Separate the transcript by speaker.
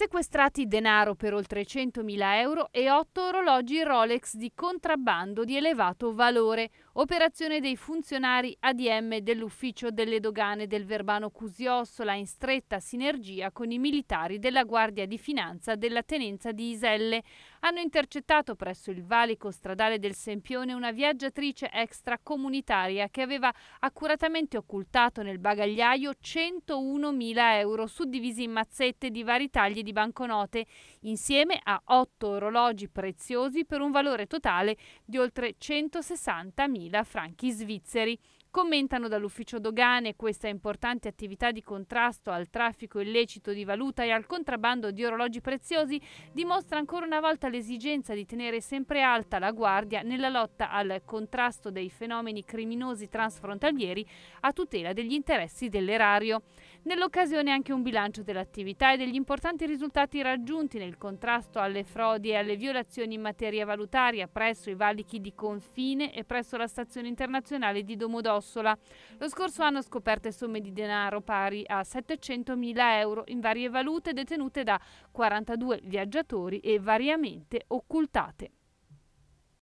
Speaker 1: sequestrati denaro per oltre 100.000 euro e 8 orologi Rolex di contrabbando di elevato valore, operazione dei funzionari ADM dell'ufficio delle dogane del Verbano Cusiossola in stretta sinergia con i militari della Guardia di Finanza della Tenenza di Iselle, hanno intercettato presso il valico stradale del Sempione una viaggiatrice extracomunitaria che aveva accuratamente occultato nel bagagliaio 101.000 euro suddivisi in mazzette di vari tagli di banconote, insieme a otto orologi preziosi per un valore totale di oltre 160.000 franchi svizzeri. Commentano dall'ufficio dogane questa importante attività di contrasto al traffico illecito di valuta e al contrabbando di orologi preziosi dimostra ancora una volta l'esigenza di tenere sempre alta la guardia nella lotta al contrasto dei fenomeni criminosi transfrontalieri a tutela degli interessi dell'erario. Nell'occasione anche un bilancio dell'attività e degli importanti risultati raggiunti nel contrasto alle frodi e alle violazioni in materia valutaria presso i valichi di confine e presso la stazione internazionale di Domodossola. Lo scorso anno scoperte somme di denaro pari a 700.000 euro in varie valute detenute da 42 viaggiatori e variamente occultate.